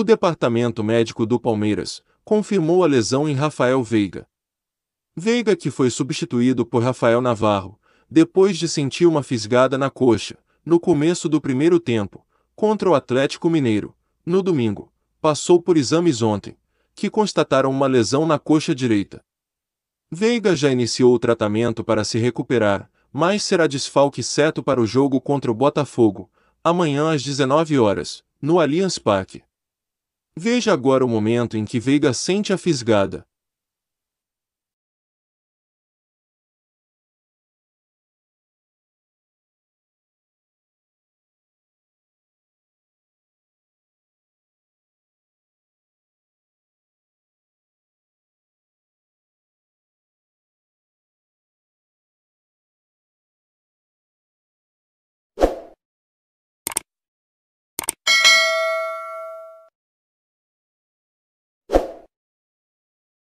O departamento médico do Palmeiras confirmou a lesão em Rafael Veiga. Veiga, que foi substituído por Rafael Navarro, depois de sentir uma fisgada na coxa, no começo do primeiro tempo, contra o Atlético Mineiro, no domingo, passou por exames ontem, que constataram uma lesão na coxa direita. Veiga já iniciou o tratamento para se recuperar, mas será desfalque certo para o jogo contra o Botafogo, amanhã às 19 horas, no Allianz Parque. Veja agora o momento em que Veiga sente a fisgada.